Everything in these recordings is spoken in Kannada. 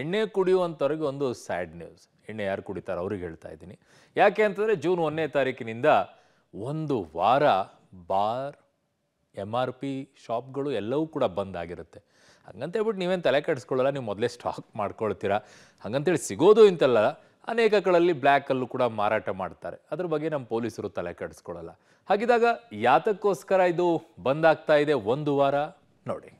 ಎಣ್ಣೆ ಕುಡಿಯುವಂಥವ್ರಿಗೆ ಒಂದು ಸ್ಯಾಡ್ ನ್ಯೂಸ್ ಎಣ್ಣೆ ಯಾರು ಕುಡಿತಾರೋ ಅವ್ರಿಗೆ ಹೇಳ್ತಾ ಇದ್ದೀನಿ ಯಾಕೆ ಅಂತಂದರೆ ಜೂನ್ ಒಂದನೇ ತಾರೀಕಿನಿಂದ ಒಂದು ವಾರ ಬಾರ್ ಎಮ್ ಆರ್ ಪಿ ಶಾಪ್ಗಳು ಎಲ್ಲವೂ ಕೂಡ ಬಂದ್ ಆಗಿರುತ್ತೆ ಹಂಗಂತೇಳ್ಬಿಟ್ಟು ನೀವೇನು ತಲೆ ಕೆಡಿಸ್ಕೊಳ್ಳಲ್ಲ ನೀವು ಮೊದಲೇ ಸ್ಟಾಕ್ ಮಾಡ್ಕೊಳ್ತೀರಾ ಹಂಗಂತೇಳಿ ಸಿಗೋದು ಇಂತಲ್ಲ ಅನೇಕಗಳಲ್ಲಿ ಬ್ಲ್ಯಾಕಲ್ಲೂ ಕೂಡ ಮಾರಾಟ ಮಾಡ್ತಾರೆ ಅದ್ರ ಬಗ್ಗೆ ನಮ್ಮ ಪೊಲೀಸರು ತಲೆ ಕೆಡಿಸ್ಕೊಳ್ಳಲ್ಲ ಹಾಗಿದ್ದಾಗ ಯಾತಕ್ಕೋಸ್ಕರ ಇದು ಬಂದಾಗ್ತಾ ಇದೆ ಒಂದು ವಾರ ನೋಡಿ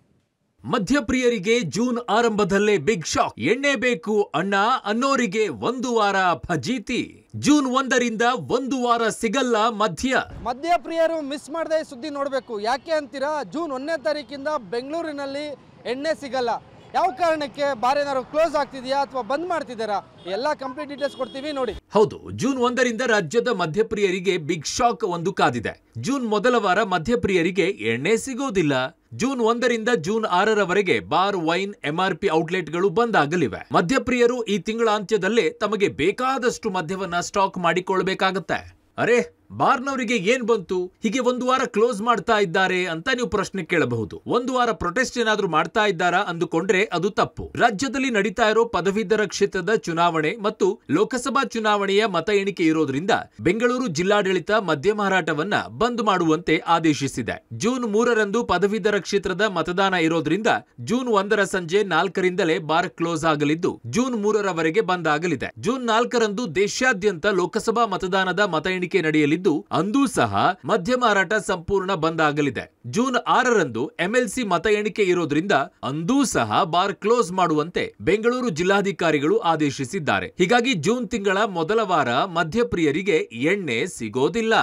ಮಧ್ಯಪ್ರಿಯರಿಗೆ ಜೂನ್ ಆರಂಭದಲ್ಲೇ ಬಿಗ್ ಶಾಕ್ ಎಣ್ಣೆ ಬೇಕು ಅಣ್ಣ ಅನ್ನೋರಿಗೆ ಒಂದು ವಾರ ಫಜೀತಿ ಜೂನ್ ಒಂದರಿಂದ ಒಂದು ವಾರ ಸಿಗಲ್ಲ ಮಧ್ಯ ಮಧ್ಯಪ್ರಿಯರು ಮಿಸ್ ಮಾಡದೆ ಸುದ್ದಿ ನೋಡಬೇಕು ಯಾಕೆ ಅಂತೀರಾ ಜೂನ್ ಒಂದನೇ ತಾರೀಕಿಂದ ಬೆಂಗಳೂರಿನಲ್ಲಿ ಎಣ್ಣೆ ಸಿಗಲ್ಲ ಯಾವ ಕಾರಣಕ್ಕೆ ಬಾರ್ ಏನಾದ್ರು ಕ್ಲೋಸ್ ಆಗ್ತಿದೆಯಾ ಅಥವಾ ಬಂದ್ ಮಾಡ್ತಿದ್ದೀರಾ ಎಲ್ಲಾ ಕಂಪ್ಲೀಟ್ ಡೀಟೇಲ್ಸ್ ಕೊಡ್ತೀವಿ ನೋಡಿ ಹೌದು ಜೂನ್ ಒಂದರಿಂದ ರಾಜ್ಯದ ಮಧ್ಯಪ್ರಿಯರಿಗೆ ಬಿಗ್ ಶಾಕ್ ಒಂದು ಕಾದಿದೆ ಜೂನ್ ಮೊದಲ ವಾರ ಮಧ್ಯಪ್ರಿಯರಿಗೆ ಎಣ್ಣೆ ಸಿಗೋದಿಲ್ಲ ಜೂನ್ ಒಂದರಿಂದ ಜೂನ್ ಆರರವರೆಗೆ ಬಾರ್ ವೈನ್ ಎಂಆರ್ಪಿ ಔಟ್ಲೆಟ್ಗಳು ಬಂದ್ ಆಗಲಿವೆ ಮಧ್ಯಪ್ರಿಯರು ಈ ತಿಂಗಳ ಅಂತ್ಯದಲ್ಲೇ ತಮಗೆ ಬೇಕಾದಷ್ಟು ಮದ್ಯವನ್ನ ಸ್ಟಾಕ್ ಮಾಡಿಕೊಳ್ಬೇಕಾಗತ್ತೆ ಅರೆ ಬಾರ್ನವರಿಗೆ ಏನ್ ಬಂತು ಹೀಗೆ ಒಂದು ವಾರ ಕ್ಲೋಸ್ ಮಾಡ್ತಾ ಇದ್ದಾರೆ ಅಂತ ನೀವು ಪ್ರಶ್ನೆ ಕೇಳಬಹುದು ಒಂದು ವಾರ ಪ್ರೊಟೆಸ್ಟ್ ಏನಾದ್ರೂ ಮಾಡ್ತಾ ಇದ್ದಾರಾ ಅಂದುಕೊಂಡ್ರೆ ಅದು ತಪ್ಪು ರಾಜ್ಯದಲ್ಲಿ ನಡೀತಾ ಇರೋ ಪದವೀಧರ ಕ್ಷೇತ್ರದ ಚುನಾವಣೆ ಮತ್ತು ಲೋಕಸಭಾ ಚುನಾವಣೆಯ ಮತ ಎಣಿಕೆ ಇರೋದ್ರಿಂದ ಬೆಂಗಳೂರು ಜಿಲ್ಲಾಡಳಿತ ಮದ್ಯ ಮಾರಾಟವನ್ನ ಬಂದ್ ಮಾಡುವಂತೆ ಆದೇಶಿಸಿದೆ ಜೂನ್ ಮೂರರಂದು ಪದವೀಧರ ಕ್ಷೇತ್ರದ ಮತದಾನ ಇರೋದ್ರಿಂದ ಜೂನ್ ಒಂದರ ಸಂಜೆ ನಾಲ್ಕರಿಂದಲೇ ಬಾರ್ ಕ್ಲೋಸ್ ಆಗಲಿದ್ದು ಜೂನ್ ಮೂರರವರೆಗೆ ಬಂದ್ ಆಗಲಿದೆ ಜೂನ್ ನಾಲ್ಕರಂದು ದೇಶಾದ್ಯಂತ ಲೋಕಸಭಾ ಮತದಾನದ ಮತ ಎಣಿಕೆ ನಡೆಯಲಿದೆ ಮಾಡಿದ್ದು ಅಂದೂ ಸಹ ಮದ್ಯ ಮಾರಾಟ ಸಂಪೂರ್ಣ ಬಂದ್ ಆಗಲಿದೆ ಜೂನ್ ಆರರಂದು ಎಂಎಲ್ಸಿ ಮತ ಎಣಿಕೆ ಇರೋದ್ರಿಂದ ಅಂದೂ ಸಹ ಬಾರ್ ಕ್ಲೋಸ್ ಮಾಡುವಂತೆ ಬೆಂಗಳೂರು ಜಿಲ್ಲಾಧಿಕಾರಿಗಳು ಆದೇಶಿಸಿದ್ದಾರೆ ಹೀಗಾಗಿ ಜೂನ್ ತಿಂಗಳ ಮೊದಲ ವಾರ ಮಧ್ಯಪ್ರಿಯರಿಗೆ ಎಣ್ಣೆ ಸಿಗೋದಿಲ್ಲ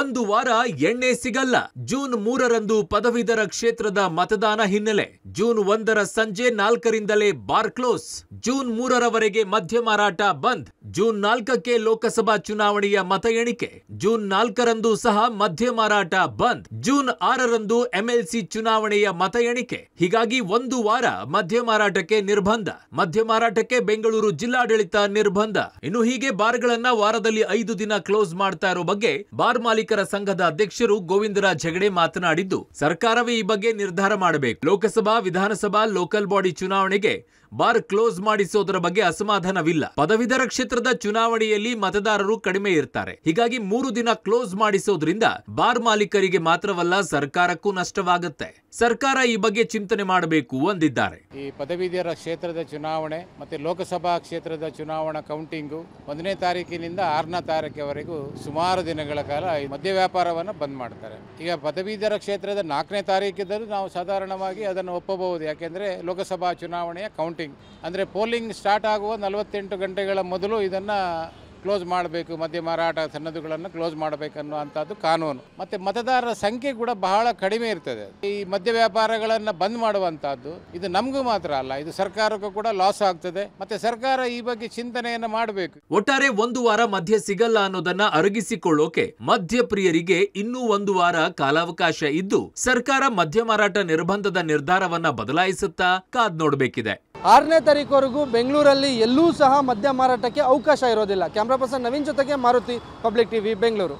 ಒಂದು ವಾರ ಎಣ್ಣೆ ಸಿಗಲ್ಲ ಜೂನ್ ಮೂರರಂದು ಪದವೀಧರ ಕ್ಷೇತ್ರದ ಮತದಾನ ಹಿನ್ನೆಲೆ ಜೂನ್ ಒಂದರ ಸಂಜೆ ನಾಲ್ಕರಿಂದಲೇ ಬಾರ್ ಕ್ಲೋಸ್ ಜೂನ್ ಮೂರರವರೆಗೆ ಮದ್ಯ ಮಾರಾಟ ಬಂದ್ ಜೂನ್ ನಾಲ್ಕಕ್ಕೆ ಲೋಕಸಭಾ ಚುನಾವಣೆಯ ಮತ ಎಣಿಕೆ ಜೂನ್ ನಾಲ್ಕರಂದು ಸಹ ಮದ್ಯ ಮಾರಾಟ ಬಂದ್ ಜೂನ್ ಆರರಂದು ಎಂಎಲ್ಸಿ ಚುನಾವಣೆಯ ಮತ ಎಣಿಕೆ ಹೀಗಾಗಿ ಒಂದು ವಾರ ಮದ್ಯ ಮಾರಾಟಕ್ಕೆ ನಿರ್ಬಂಧ ಮದ್ಯ ಮಾರಾಟಕ್ಕೆ ಬೆಂಗಳೂರು ಜಿಲ್ಲಾಡಳಿತ ನಿರ್ಬಂಧ ಇನ್ನು ಹೀಗೆ ಬಾರ್ಗಳನ್ನ ವಾರದಲ್ಲಿ ಐದು ದಿನ ಕ್ಲೋಸ್ ಮಾಡ್ತಾ ಇರೋ ಬಗ್ಗೆ ಬಾರ್ ಮಾಲೀಕರ ಸಂಘದ ಅಧ್ಯಕ್ಷರು ಗೋವಿಂದರಾಜ್ ಹೆಗಡೆ ಮಾತನಾಡಿದ್ದು ಸರ್ಕಾರವೇ ಈ ಬಗ್ಗೆ ನಿರ್ಧಾರ ಮಾಡಬೇಕು ಲೋಕಸಭಾ ವಿಧಾನಸಭಾ ಲೋಕಲ್ ಬಾಡಿ ಚುನಾವಣೆಗೆ ಬಾರ್ ಕ್ಲೋಸ್ ಮಾಡಿಸೋದರ ಬಗ್ಗೆ ಅಸಮಾಧಾನವಿಲ್ಲ ಪದವೀಧರ ಕ್ಷೇತ್ರ ಕ್ಷೇತ್ರದ ಚುನಾವಣೆಯಲ್ಲಿ ಮತದಾರರು ಕಡಿಮೆ ಇರ್ತಾರೆ ಹೀಗಾಗಿ ಮೂರು ದಿನ ಕ್ಲೋಸ್ ಮಾಡಿಸೋದ್ರಿಂದ ಬಾರ್ ಮಾಲೀಕರಿಗೆ ಮಾತ್ರವಲ್ಲ ಸರ್ಕಾರಕ್ಕೂ ನಷ್ಟವಾಗುತ್ತೆ ಸರ್ಕಾರ ಈ ಬಗ್ಗೆ ಚಿಂತನೆ ಮಾಡಬೇಕು ಅಂದಿದ್ದಾರೆ ಈ ಪದವೀಧರ ಕ್ಷೇತ್ರದ ಚುನಾವಣೆ ಮತ್ತೆ ಲೋಕಸಭಾ ಕ್ಷೇತ್ರದ ಚುನಾವಣಾ ಕೌಂಟಿಂಗು ಒಂದನೇ ತಾರೀಕಿನಿಂದ ಆರನೇ ತಾರೀಕಿವರೆಗೂ ಸುಮಾರು ದಿನಗಳ ಕಾಲ ಮದ್ಯ ವ್ಯಾಪಾರವನ್ನು ಬಂದ್ ಮಾಡ್ತಾರೆ ಈಗ ಪದವೀಧರ ಕ್ಷೇತ್ರದ ನಾಲ್ಕನೇ ತಾರೀಕಿದ್ದರೂ ನಾವು ಸಾಧಾರಣವಾಗಿ ಅದನ್ನು ಒಪ್ಪಬಹುದು ಯಾಕೆಂದ್ರೆ ಲೋಕಸಭಾ ಚುನಾವಣೆಯ ಕೌಂಟಿಂಗ್ ಅಂದ್ರೆ ಪೋಲಿಂಗ್ ಸ್ಟಾರ್ಟ್ ಆಗುವ ನಲವತ್ತೆಂಟು ಗಂಟೆಗಳ ಮೊದಲು ಇದನ್ನು ಕ್ಲೋಸ್ ಮಾಡಬೇಕು ಮದ್ಯ ಮಾರಾಟ ಸನ್ನದುಗಳನ್ನು ಕ್ಲೋಸ್ ಮಾಡಬೇಕನ್ನುವಂಥದ್ದು ಕಾನೂನು ಮತ್ತು ಮತದಾರರ ಸಂಖ್ಯೆ ಕೂಡ ಬಹಳ ಕಡಿಮೆ ಇರ್ತದೆ ಈ ಮದ್ಯ ವ್ಯಾಪಾರಗಳನ್ನು ಬಂದ್ ಮಾಡುವಂಥದ್ದು ಇದು ನಮಗೂ ಮಾತ್ರ ಅಲ್ಲ ಇದು ಸರ್ಕಾರಕ್ಕೂ ಕೂಡ ಲಾಸ್ ಆಗ್ತದೆ ಮತ್ತೆ ಸರ್ಕಾರ ಈ ಬಗ್ಗೆ ಚಿಂತನೆಯನ್ನು ಮಾಡಬೇಕು ಒಟ್ಟಾರೆ ಒಂದು ವಾರ ಮದ್ಯ ಸಿಗಲ್ಲ ಅನ್ನೋದನ್ನ ಅರಗಿಸಿಕೊಳ್ಳೋಕೆ ಮದ್ಯ ಪ್ರಿಯರಿಗೆ ಇನ್ನೂ ಒಂದು ವಾರ ಕಾಲಾವಕಾಶ ಇದ್ದು ಸರ್ಕಾರ ಮದ್ಯ ಮಾರಾಟ ನಿರ್ಬಂಧದ ನಿರ್ಧಾರವನ್ನ ಬದಲಾಯಿಸುತ್ತಾ ಕಾದ್ ನೋಡಬೇಕಿದೆ ಆರನೇ ತಾರೀಕುವರೆಗೂ ಬೆಂಗಳೂರಲ್ಲಿ ಎಲ್ಲೂ ಸಹ ಮದ್ಯ ಮಾರಾಟಕ್ಕೆ ಅವಕಾಶ ಇರೋದಿಲ್ಲ ಕ್ಯಾಮ್ರಾ ಪರ್ಸನ್ ನವೀನ್ ಜೊತೆಗೆ ಮಾರುತಿ ಪಬ್ಲಿಕ್ ಟಿವಿ ಬೆಂಗಳೂರು